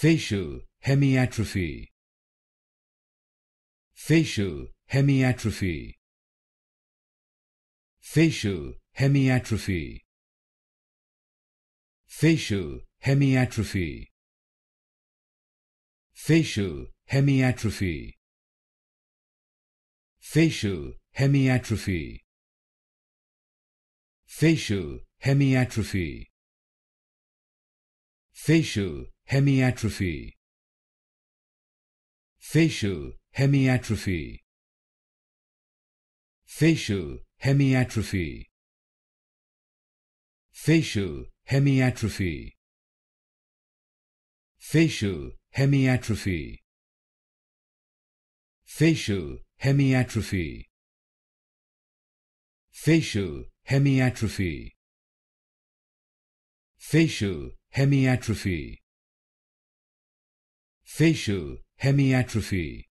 facial hemiatrophy facial hemiatrophy facial hemiatrophy facial hemiatrophy facial hemiatrophy facial hemiatrophy facial hemiatrophy facial hemiatrophy facial hemiatrophy facial hemiatrophy facial hemiatrophy facial hemiatrophy facial hemiatrophy facial hemiatrophy facial hemiatrophy facial hemiatrophy,